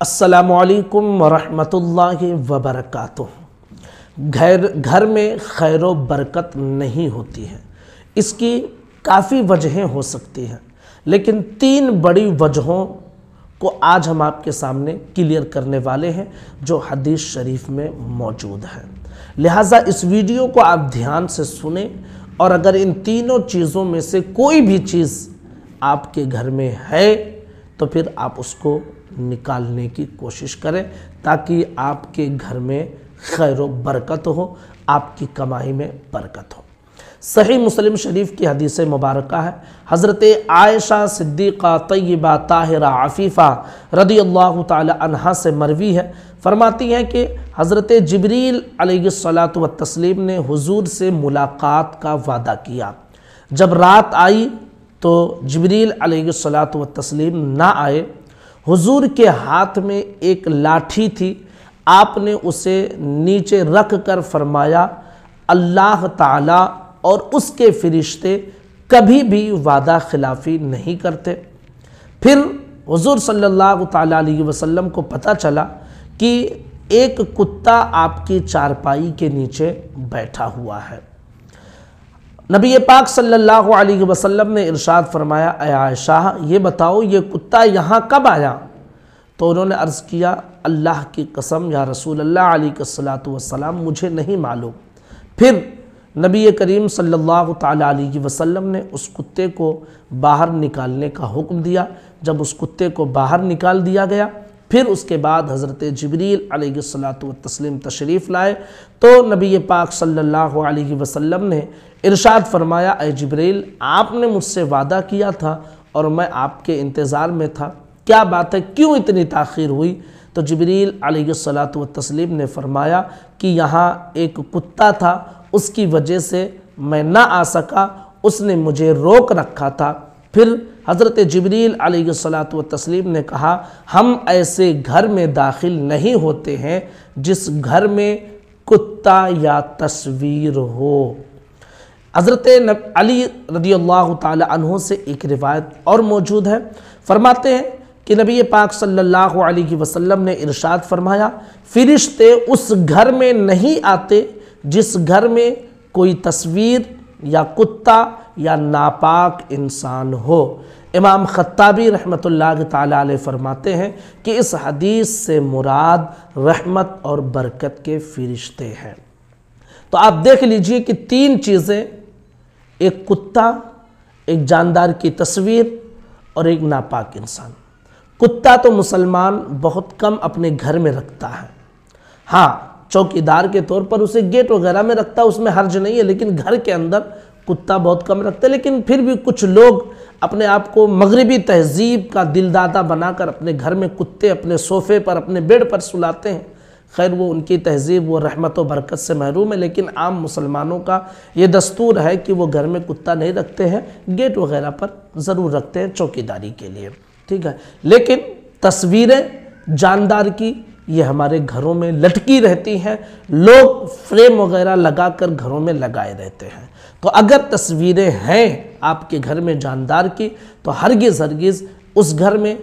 असलकम वरहमतुल्लाह वबरक घर घर में खैर बरकत नहीं होती है इसकी काफ़ी वजहें हो सकती हैं लेकिन तीन बड़ी वजहों को आज हम आपके सामने क्लियर करने वाले हैं जो हदीस शरीफ में मौजूद है लिहाजा इस वीडियो को आप ध्यान से सुने और अगर इन तीनों चीज़ों में से कोई भी चीज़ आपके घर में है तो फिर आप उसको निकालने की कोशिश करें ताकि आपके घर में खैर बरकत हो आपकी कमाई में बरकत हो सही मुस्लिम शरीफ की हदीस मुबारक है हज़रत आयशा सिद्दीक़ा तय्यबा ताहिरा आफ़ीफ़ा रदी अल्लाह तहा से मरवी है फरमाती हैं कि हज़रत जबरील सलात व तस्लीम ने हुजूर से मुलाकात का वादा किया जब रात आई तो जबरील सलात व तस्लीम ना आए हुजूर के हाथ में एक लाठी थी आपने उसे नीचे रख कर फरमाया अल्लाह ताला और उसके फ़रिश्ते कभी भी वादा खिलाफ़ी नहीं करते फिर हुजूर सल्लल्लाहु अलैहि वसल्लम को पता चला कि एक कुत्ता आपकी चारपाई के नीचे बैठा हुआ है नबी पाक सल्लल्लाहु अलैहि वसल्लम ने इरशाद फरमाया आयशा ये बताओ ये कुत्ता यहाँ कब आया तो उन्होंने अर्ज़ किया अल्लाह की कसम या रसूल अल्लाह वसलाम मुझे नहीं मालूम फिर नबी करीम सल्लल्लाहु अलैहि वसल्लम ने उस कुत्ते को बाहर निकालने का हुक्म दिया जब उस कुत्ते को बाहर निकाल दिया गया फिर उसके बाद हज़रत जबरील अलैहिस्सलाम तशरीफ़ लाए तो नबी पाक सल्लल्लाहु अलैहि वसल्लम ने इरशाद फरमाया ए जबरील आपने मुझसे वादा किया था और मैं आपके इंतज़ार में था क्या बात है क्यों इतनी ताखीर हुई तो जबरील अलैहिस्सलाम ने फरमाया कि यहाँ एक कुत्ता था उसकी वजह से मैं ना आ सका उसने मुझे रोक रखा था फिर हज़रत जबरील आलत तस्लीम ने कहा हम ऐसे घर में दाखिल नहीं होते हैं जिस घर में कुत्ता या तस्वीर हो हज़रत अली रदी अल्लाह तहों से एक रिवायत और मौजूद है फरमाते हैं कि नबी पाक सल्लल्लाहु अलैहि वसल्लम ने इरशाद फरमाया फ़िरिश्ते उस घर में नहीं आते जिस घर में कोई तस्वीर या कुत्ता या नापाक इंसान हो इमाम ख़त्ताबी रहमत ताल फरमाते हैं कि इस हदीस से मुराद रहमत और बरकत के फरिश्ते हैं तो आप देख लीजिए कि तीन चीज़ें एक कुत्ता एक जानदार की तस्वीर और एक नापाक इंसान कुत्ता तो मुसलमान बहुत कम अपने घर में रखता है हाँ चौकीदार के तौर पर उसे गेट वगैरह में रखता है उसमें हर्ज नहीं है लेकिन घर के अंदर कुत्ता बहुत कम रखते हैं लेकिन फिर भी कुछ लोग अपने आप को मगरबी तहजीब का दिलदादा बनाकर अपने घर में कुत्ते अपने सोफ़े पर अपने बेड पर सुलाते हैं खैर वो उनकी तहजीब वो रहमत व बरकत से महरूम है लेकिन आम मुसलमानों का ये दस्तूर है कि वो घर में कुत्ता नहीं रखते हैं गेट वगैरह पर ज़रूर रखते हैं चौकीदारी के लिए ठीक है लेकिन तस्वीरें जानदार की ये हमारे घरों में लटकी रहती हैं लोग फ्रेम वगैरह लगाकर घरों में लगाए रहते हैं तो अगर तस्वीरें हैं आपके घर में जानदार की तो हरगिज़ हरगिज़ उस घर में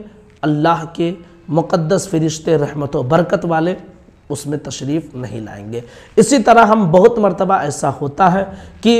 अल्लाह के मुक़दस फरिश्ते रहमत व बरकत वाले उसमें तशरीफ़ नहीं लाएंगे इसी तरह हम बहुत मरतबा ऐसा होता है कि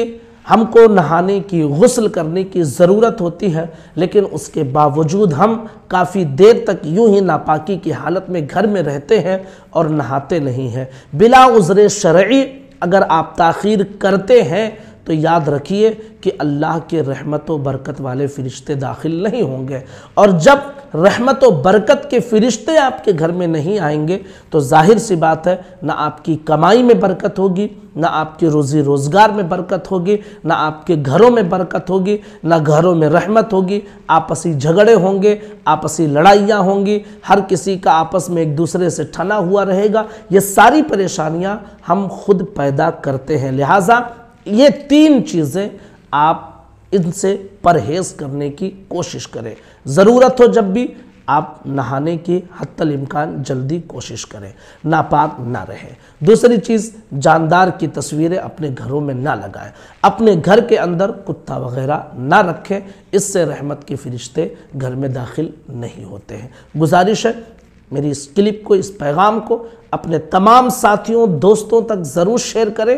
हमको नहाने की गसल करने की ज़रूरत होती है लेकिन उसके बावजूद हम काफ़ी देर तक यूं ही नापाकी की हालत में घर में रहते हैं और नहाते नहीं हैं बिला उजरे शर्य अगर आप ताखीर करते हैं तो याद रखिए कि अल्लाह के रहमत व बरकत वाले फ़रिश्ते दाखिल नहीं होंगे और जब रहमत व बरकत के फ़रिश्ते आपके घर में नहीं आएंगे तो जाहिर सी बात है ना आपकी कमाई में बरकत होगी ना आपके रोज़ी रोज़गार में बरकत होगी ना आपके घरों में बरकत होगी ना घरों में रहमत होगी आपसी झगड़े होंगे आपसी लड़ाइयाँ होंगी हर किसी का आपस में एक दूसरे से ठना हुआ रहेगा ये सारी परेशानियाँ हम खुद पैदा करते हैं लिहाजा ये तीन चीज़ें आप इनसे परहेज करने की कोशिश करें ज़रूरत हो जब भी आप नहाने की हतल इम्कान जल्दी कोशिश करें नापाक ना रहें दूसरी चीज़ जानदार की तस्वीरें अपने घरों में ना लगाएं अपने घर के अंदर कुत्ता वगैरह ना रखें इससे रहमत के फरिश्ते घर में दाखिल नहीं होते हैं गुजारिश है मेरी इस क्लिप को इस पैगाम को अपने तमाम साथियों दोस्तों तक ज़रूर शेयर करें